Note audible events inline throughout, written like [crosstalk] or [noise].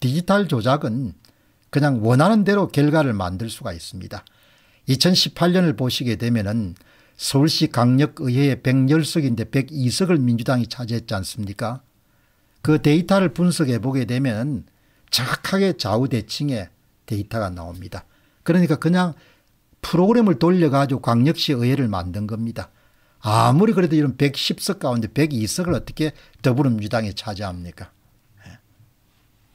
디지털 조작은 그냥 원하는 대로 결과를 만들 수가 있습니다. 2018년을 보시게 되면은 서울시 강력의회 110석인데 102석을 민주당이 차지했지 않습니까? 그 데이터를 분석해 보게 되면 정확하게 좌우대칭의 데이터가 나옵니다. 그러니까 그냥 프로그램을 돌려가지고 광역시 의회를 만든 겁니다. 아무리 그래도 이런 110석 가운데 102석을 어떻게 더불어민주당이 차지합니까?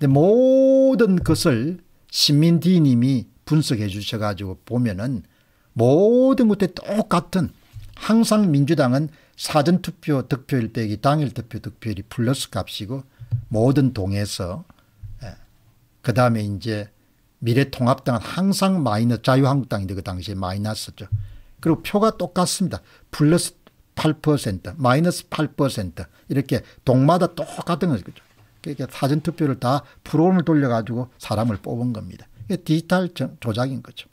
근데 네, 모든 것을 신민디님이 분석해 주셔가지고 보면은 모든 것에 똑같은 항상 민주당은 사전투표 득표일 빼기 당일 투표 득표율이 플러스 값이고 모든 동에서 예. 그 다음에 이제 미래통합당은 항상 마이너 자유한국당인데 그 당시에 마이너스죠. 그리고 표가 똑같습니다. 플러스 8% 마이너스 8% 이렇게 동마다 똑같은 거죠. 그러니까 사전투표를 다 프로그램을 돌려가지고 사람을 뽑은 겁니다. 디지털 조작인 거죠.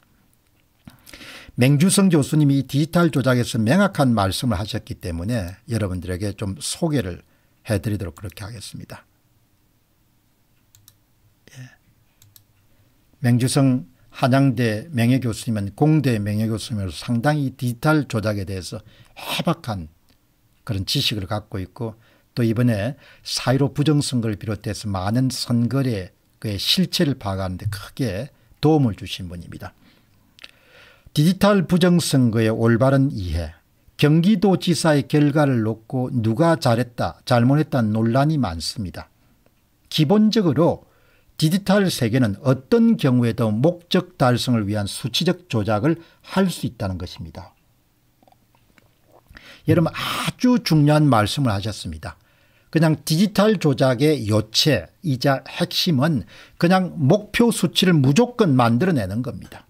맹주성 교수님이 디지털 조작에서 명확한 말씀을 하셨기 때문에 여러분들에게 좀 소개를 해드리도록 그렇게 하겠습니다. 예. 맹주성 한양대 명예교수님은 공대 명예교수님으로서 상당히 디지털 조작에 대해서 해박한 그런 지식을 갖고 있고 또 이번에 사이로 부정선거를 비롯해서 많은 선거의 그의 실체를 파악하는데 크게 도움을 주신 분입니다. 디지털 부정선거의 올바른 이해 경기도지사의 결과를 놓고 누가 잘했다 잘못했다 논란이 많습니다. 기본적으로 디지털 세계는 어떤 경우에도 목적 달성을 위한 수치적 조작을 할 수 있다는 것입니다. 여러분 아주 중요한 말씀을 하셨습니다. 그냥 디지털 조작의 요체이자 핵심은 그냥 목표 수치를 무조건 만들어내는 겁니다.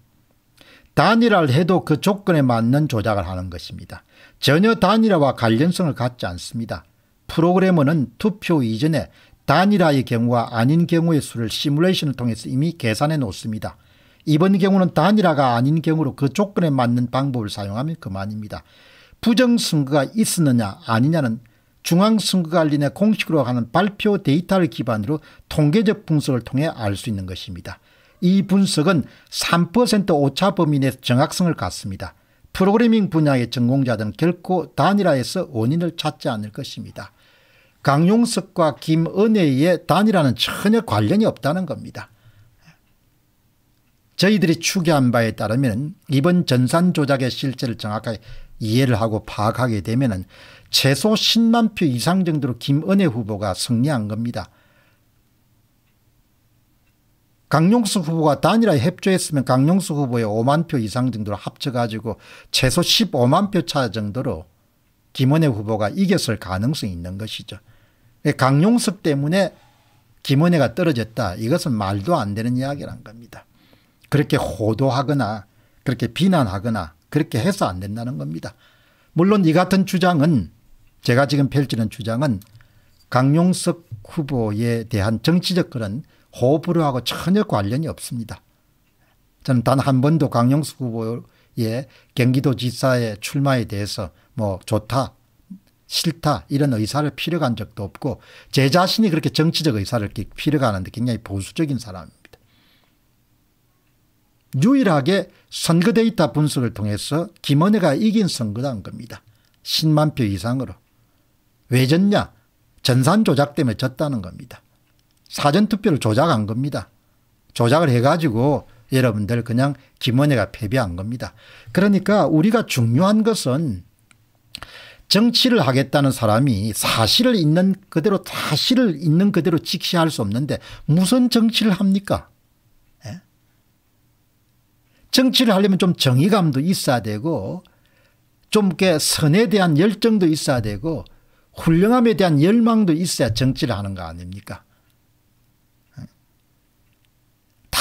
단일화를 해도 그 조건에 맞는 조작을 하는 것입니다. 전혀 단일화와 관련성을 갖지 않습니다. 프로그래머는 투표 이전에 단일화의 경우와 아닌 경우의 수를 시뮬레이션을 통해서 이미 계산해 놓습니다. 이번 경우는 단일화가 아닌 경우로 그 조건에 맞는 방법을 사용하면 그만입니다. 부정선거가 있었느냐 아니냐는 중앙선거관리내 공식으로 하는 발표 데이터를 기반으로 통계적 분석을 통해 알 수 있는 것입니다. 이 분석은 3% 오차 범위 내 정확성을 갖습니다. 프로그래밍 분야의 전공자들은 결코 단일화에서 원인을 찾지 않을 것입니다. 강용석과 김은혜의 단일화는 전혀 관련이 없다는 겁니다. 저희들이 추계한 바에 따르면 이번 전산 조작의 실체를 정확하게 이해를 하고 파악하게 되면 최소 10만 표 이상 정도로 김은혜 후보가 승리한 겁니다. 강용수 후보가 단일화 협조했으면 강용수 후보의 5만 표 이상 정도로 합쳐가지고 최소 15만 표 차 정도로 김은혜 후보가 이겼을 가능성이 있는 것이죠. 그러니까 강용수 때문에 김은혜가 떨어졌다. 이것은 말도 안 되는 이야기란 겁니다. 그렇게 호도하거나 그렇게 비난하거나 그렇게 해서 안 된다는 겁니다. 물론 이 같은 주장은 제가 지금 펼치는 주장은 강용석 후보에 대한 정치적 그런 호불호하고 전혀 관련이 없습니다. 저는 단 한 번도 강용석 후보의 경기도지사의 출마에 대해서 뭐 좋다 싫다 이런 의사를 필요한 적도 없고 제 자신이 그렇게 정치적 의사를 필요가 하는데 굉장히 보수적인 사람입니다. 유일하게 선거 데이터 분석을 통해서 김은혜가 이긴 선거한 겁니다. 10만 표 이상으로. 왜 졌냐? 전산 조작 때문에 졌다는 겁니다. 사전투표를 조작한 겁니다. 조작을 해가지고 여러분들 그냥 김원혜가 패배한 겁니다. 그러니까 우리가 중요한 것은 정치를 하겠다는 사람이 사실을 있는 그대로 사실을 있는 그대로 직시할 수 없는데 무슨 정치를 합니까? 정치를 하려면 좀 정의감도 있어야 되고 좀 이렇게 선에 대한 열정도 있어야 되고 훌륭함에 대한 열망도 있어야 정치를 하는 거 아닙니까? 다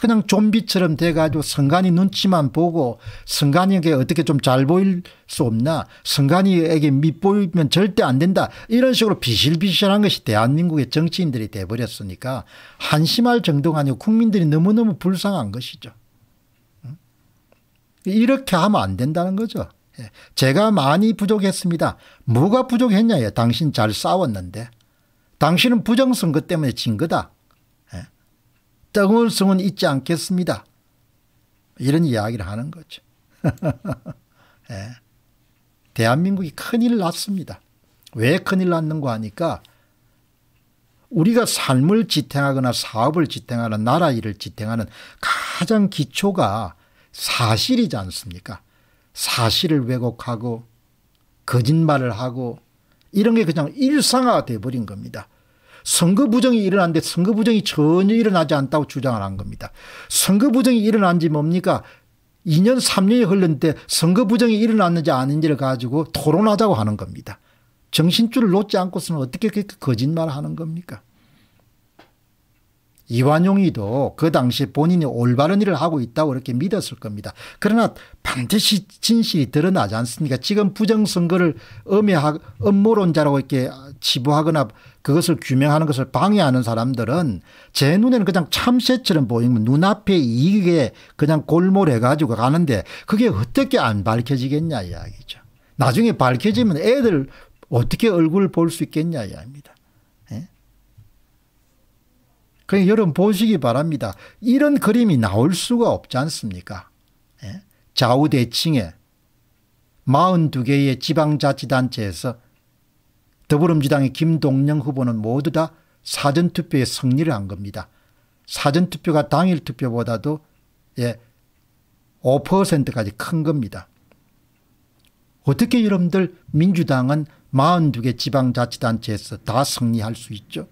그냥 좀비처럼 돼가지고 성간이 눈치만 보고 성간이에게 어떻게 좀 잘 보일 수 없나 성간이에게 밑보이면 절대 안 된다 이런 식으로 비실비실한 것이 대한민국의 정치인들이 돼버렸으니까 한심할 정도가 아니고 국민들이 너무너무 불쌍한 것이죠. 이렇게 하면 안 된다는 거죠. 예. 제가 많이 부족했습니다. 뭐가 부족했냐예 당신 잘 싸웠는데. 당신은 부정선거 때문에 진 거다. 예. 뜨거울성은 있지 않겠습니다. 이런 이야기를 하는 거죠. [laughs] 예. 대한민국이 큰일 났습니다. 왜 큰일 났는고 하니까 우리가 삶을 지탱하거나 사업을 지탱하는 나라 일을 지탱하는 가장 기초가 사실이지 않습니까? 사실을 왜곡하고 거짓말을 하고 이런 게 그냥 일상화가 돼버린 겁니다. 선거 부정이 일어났는데 선거 부정이 전혀 일어나지 않다고 주장을 한 겁니다. 선거 부정이 일어난 지 뭡니까? 2년 3년이 흘렀는데 선거 부정이 일어났는지 아닌지를 가지고 토론하자고 하는 겁니다. 정신줄을 놓지 않고서는 어떻게 그렇게 거짓말을 하는 겁니까? 이완용이도 그 당시 본인이 올바른 일을 하고 있다고 이렇게 믿었을 겁니다. 그러나 반드시 진실이 드러나지 않습니까? 지금 부정선거를 음해하, 음모론자라고 이렇게 치부하거나 그것을 규명하는 것을 방해하는 사람들은 제 눈에는 그냥 참새처럼 보이면 눈앞에 이익에 그냥 골몰해 가지고 가는데 그게 어떻게 안 밝혀지겠냐 이야기죠. 나중에 밝혀지면 애들 어떻게 얼굴 볼 수 있겠냐 이야기입니다. 그냥 그러니까 여러분 보시기 바랍니다. 이런 그림이 나올 수가 없지 않습니까? 예? 좌우대칭에 42개의 지방자치단체에서 더불어민주당의 김동영 후보는 모두 다 사전투표에 승리를 한 겁니다. 사전투표가 당일투표보다도 예, 5%까지 큰 겁니다. 어떻게 여러분들 민주당은 42개 지방자치단체에서 다 승리할 수 있죠?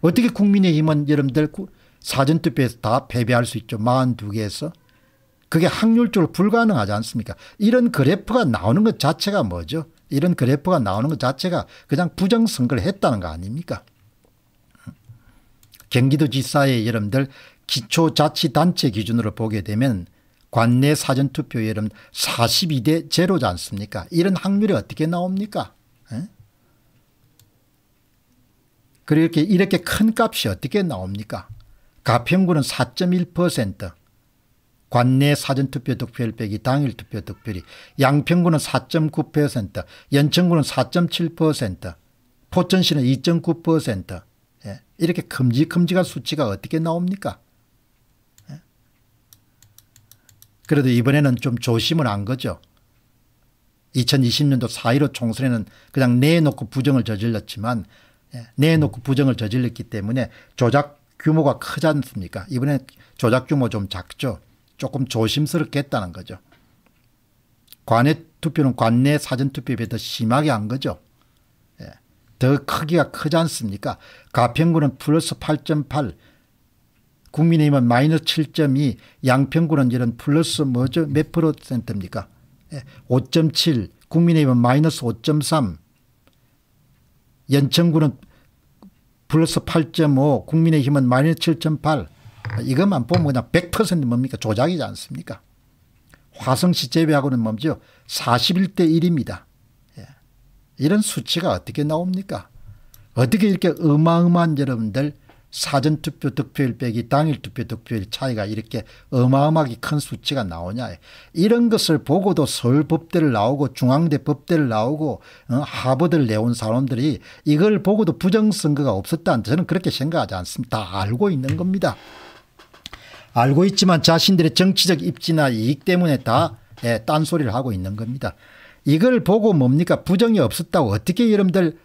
어떻게 국민의힘은 여러분들 사전투표에서 다 패배할 수 있죠. 42개에서. 그게 확률적으로 불가능하지 않습니까? 이런 그래프가 나오는 것 자체가 뭐죠? 이런 그래프가 나오는 것 자체가 그냥 부정선거를 했다는 거 아닙니까? 경기도지사의 여러분들 기초자치단체 기준으로 보게 되면 관내 사전투표 여러분 42대 제로지 않습니까? 이런 확률이 어떻게 나옵니까? 에? 예? 그렇게 이렇게 큰 값이 어떻게 나옵니까? 가평구는 4.1%, 관내 사전투표 득표율 빼기 당일 투표 득표율이 양평구는 4.9%, 연천구는 4.7%, 포천시는 2.9%, 예, 이렇게 큼직큼직한 수치가 어떻게 나옵니까? 예. 그래도 이번에는 좀 조심을 한 거죠. 2020년도 4.15 총선에는 그냥 내놓고 부정을 저질렀지만 예, 내놓고 부정을 저질렀기 때문에 조작 규모가 크지 않습니까? 이번에 조작 규모 좀 작죠. 조금 조심스럽게 했다는 거죠. 관내 투표는 관내 사전 투표에 비해 더 심하게 한 거죠. 예. 더 크기가 크지 않습니까? 가평구는 플러스 8.8, 국민의힘은 마이너스 7.2, 양평구는 이런 플러스 뭐죠? 몇프센트입니까 예. 5.7, 국민의힘은 마이너스 5.3, 연천구는 플러스 8.5 국민의힘은 마이너스 7.8 이것만 보면 그냥 100% 뭡니까 조작이지 않습니까 화성시 제외하고는 뭡죠 41대 1입니다 예. 이런 수치가 어떻게 나옵니까 어떻게 이렇게 어마어마한 여러분들 사전투표 득표율 빼기 당일 투표 득표율 차이가 이렇게 어마어마하게 큰 수치가 나오냐 이런 것을 보고도 서울 법대를 나오고 중앙대 법대를 나오고 어? 하버드를 내온 사람들이 이걸 보고도 부정선거가 없었다 저는 그렇게 생각하지 않습니다 다 알고 있는 겁니다 알고 있지만 자신들의 정치적 입지나 이익 때문에 다 예, 딴소리를 하고 있는 겁니다 이걸 보고 뭡니까 부정이 없었다고 어떻게 여러분들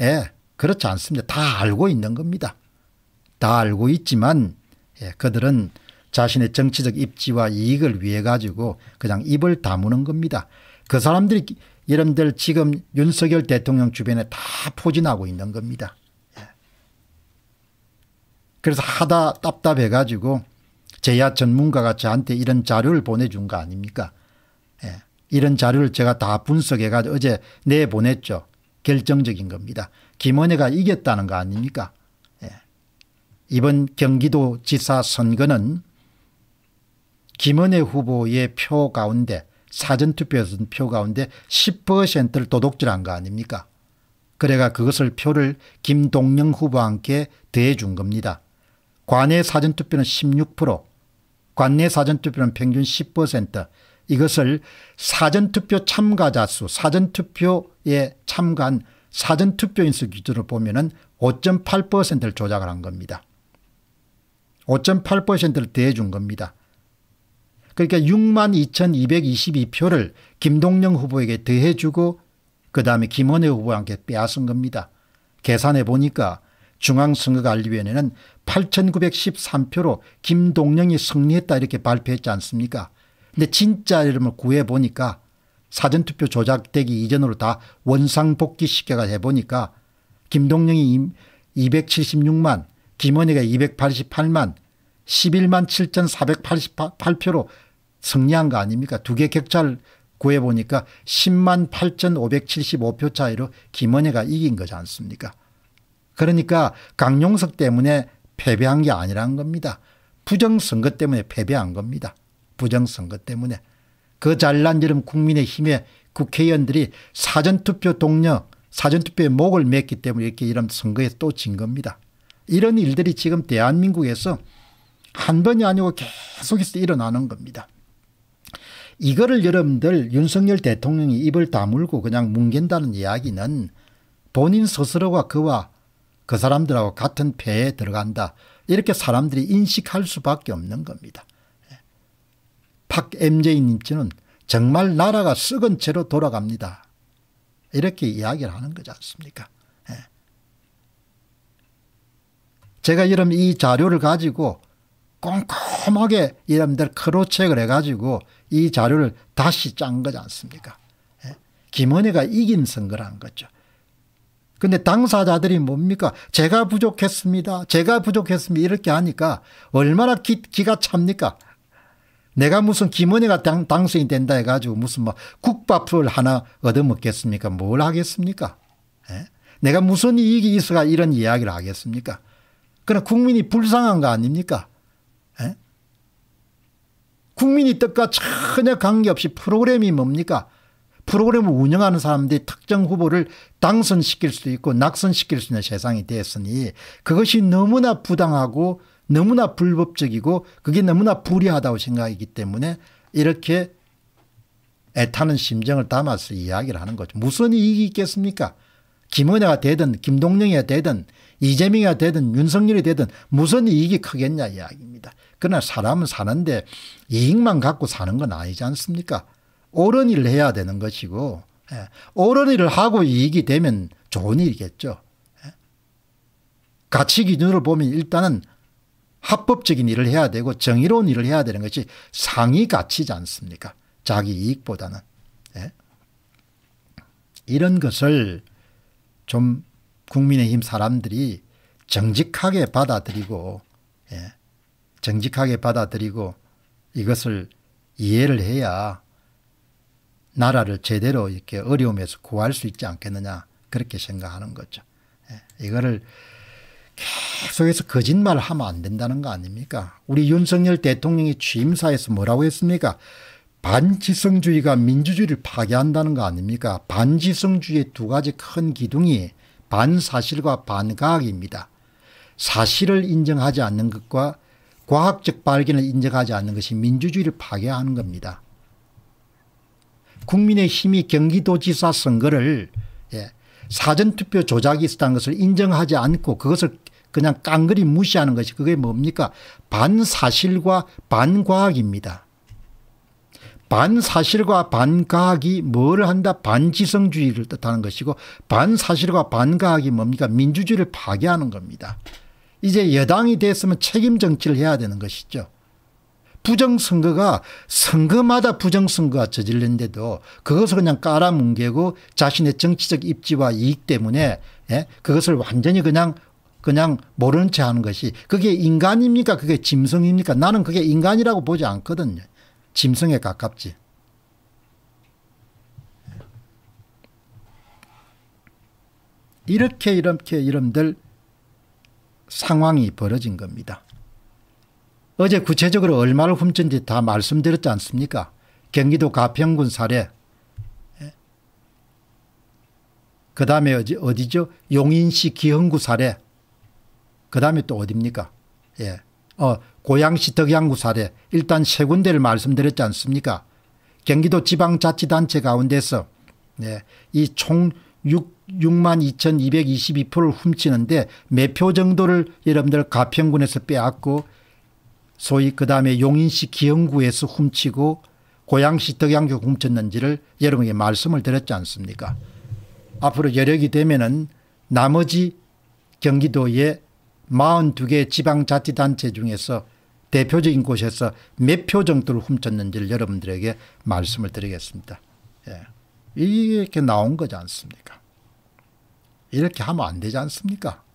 예, 그렇지 않습니다 다 알고 있는 겁니다 다 알고 있지만 예, 그들은 자신의 정치적 입지와 이익을 위해 가지고 그냥 입을 다무는 겁니다. 그 사람들이 여러분들 지금 윤석열 대통령 주변에 다 포진하고 있는 겁니다. 예. 그래서 하다 답답해 가지고 제야 전문가가 저한테 이런 자료를 보내준 거 아닙니까? 예. 이런 자료를 제가 다 분석해 가지고 어제 내보냈죠. 결정적인 겁니다. 김원혜가 이겼다는 거 아닙니까? 이번 경기도지사 선거는 김은혜 후보의 표 가운데 사전투표 에서표 가운데 10%를 도둑질한 거 아닙니까? 그래가 그것을 표를 김동영 후보와 함 대해준 겁니다. 관내 사전투표는 16%, 관내 사전투표는 평균 10%, 이것을 사전투표 참가자 수, 사전투표에 참가한 사전투표인수 기준으로 보면 5.8%를 조작을 한 겁니다. 5.8%를 대준 겁니다. 그러니까 6만 2,222표를 김동영 후보에게 더해주고 그 다음에 김원혜 후보한테 빼앗은 겁니다. 계산해 보니까 중앙선거관리위원회는 8,913표로 김동영이 승리했다 이렇게 발표했지 않습니까? 근데 진짜 이름을 구해 보니까 사전투표 조작되기 이전으로 다 원상복귀 시켜가 해보니까 김동영이 276만 김원희가 288만 11만 7,488표로 승리한 거 아닙니까? 두개 격차를 구해보니까 10만 8,575표 차이로 김원희가 이긴 거지 않습니까? 그러니까 강용석 때문에 패배한 게 아니라는 겁니다. 부정선거 때문에 패배한 겁니다. 부정선거 때문에. 그 잘난 지름 국민의힘의 국회의원들이 사전투표 동력, 사전투표에 목을 맸기 때문에 이렇게 이런 선거에서 또 진 겁니다. 이런 일들이 지금 대한민국에서 한 번이 아니고 계속해서 일어나는 겁니다. 이거를 여러분들 윤석열 대통령이 입을 다물고 그냥 뭉갠다는 이야기는 본인 스스로가 그와 그 사람들하고 같은 패에 들어간다. 이렇게 사람들이 인식할 수밖에 없는 겁니다. 박 MJ님께는 정말 나라가 썩은 채로 돌아갑니다. 이렇게 이야기를 하는 거지 않습니까? 예. 제가 이름 이 자료를 가지고 꼼꼼하게 여러분들 크로책을 해가지고 이 자료를 다시 짠 거지 않습니까? 예? 김은혜가 이긴 선거를 한 거죠. 근데 당사자들이 뭡니까? 제가 부족했습니다. 제가 부족했습니다. 이렇게 하니까 얼마나 기, 기가 찹니까? 내가 무슨 김은혜가 당, 당선이 된다 해가지고 무슨 뭐 국밥을 하나 얻어먹겠습니까? 뭘 하겠습니까? 예? 내가 무슨 이익이 있어가 이런 이야기를 하겠습니까? 그러나 국민이 불쌍한 거 아닙니까? 에? 예? 국민이 뜻과 전혀 관계없이 프로그램이 뭡니까? 프로그램을 운영하는 사람들이 특정 후보를 당선시킬 수도 있고 낙선시킬 수 있는 세상이 되었으니 그것이 너무나 부당하고 너무나 불법적이고 그게 너무나 불리하다고 생각하기 때문에 이렇게 애타는 심정을 담아서 이야기를 하는 거죠. 무슨 이익이 있겠습니까? 김은혜가 되든 김동영이 되든 이재명이 되든 윤석열이 되든 무슨 이익이 크겠냐 이야기입니다. 그러나 사람은 사는데 이익만 갖고 사는 건 아니지 않습니까? 옳은 일을 해야 되는 것이고 예. 옳은 일을 하고 이익이 되면 좋은 일이겠죠. 예. 가치 기준으로 보면 일단은 합법적인 일을 해야 되고 정의로운 일을 해야 되는 것이 상위 가치지 않습니까? 자기 이익보다는. 예. 이런 것을 좀 국민의힘 사람들이 정직하게 받아들이고 예, 정직하게 받아들이고 이것을 이해를 해야 나라를 제대로 이렇게 어려움에서 구할 수 있지 않겠느냐 그렇게 생각하는 거죠. 예, 이거를 계속해서 거짓말을 하면 안 된다는 거 아닙니까? 우리 윤석열 대통령이 취임사에서 뭐라고 했습니까? 반지성주의가 민주주의를 파괴한다는 거 아닙니까? 반지성주의의 두 가지 큰 기둥이 반사실과 반과학입니다. 사실을 인정하지 않는 것과 과학적 발견을 인정하지 않는 것이 민주주의를 파괴하는 겁니다. 국민의힘이 경기도지사 선거를 예, 사전투표 조작이 있었다는 것을 인정하지 않고 그것을 그냥 깡그리 무시하는 것이 그게 뭡니까 반사실과 반과학입니다. 반사실과 반가학이 뭐를 한다? 반지성주의를 뜻하는 것이고 반사실과 반가학이 뭡니까? 민주주의를 파괴하는 겁니다. 이제 여당이 됐으면 책임정치를 해야 되는 것이죠. 부정선거가 선거마다 부정선거가 저질렀는데도 그것을 그냥 깔아뭉개고 자신의 정치적 입지와 이익 때문에 예? 그것을 완전히 그냥 그냥 모르는 체 하는 것이 그게 인간입니까 그게 짐승입니까 나는 그게 인간이라고 보지 않거든요. 짐승에 가깝지. 이렇게 이렇게 이름들 상황이 벌어진 겁니다. 어제 구체적으로 얼마를 훔친지 다 말씀드렸지 않습니까? 경기도 가평군 사례. 예. 그 다음에 어디, 어디죠? 용인시 기흥구 사례. 그 다음에 또 어딥니까? 예. 어, 고양시 덕양구 사례 일단 세 군데를 말씀드렸지 않습니까 경기도 지방자치단체 가운데서 네, 이 총 6만 2,222표를 훔치는데 몇 표 정도를 여러분들 가평군에서 빼앗고 소위 그 다음에 용인시 기흥구에서 훔치고 고양시 덕양구 훔쳤는지를 여러분에게 말씀을 드렸지 않습니까 앞으로 여력이 되면은 나머지 경기도의 42개 지방자치단체 중에서 대표적인 곳에서 몇 표 정도를 훔쳤는지를 여러분들에게 말씀을 드리겠습니다. 예. 이렇게 나온 거지 않습니까? 이렇게 하면 안 되지 않습니까?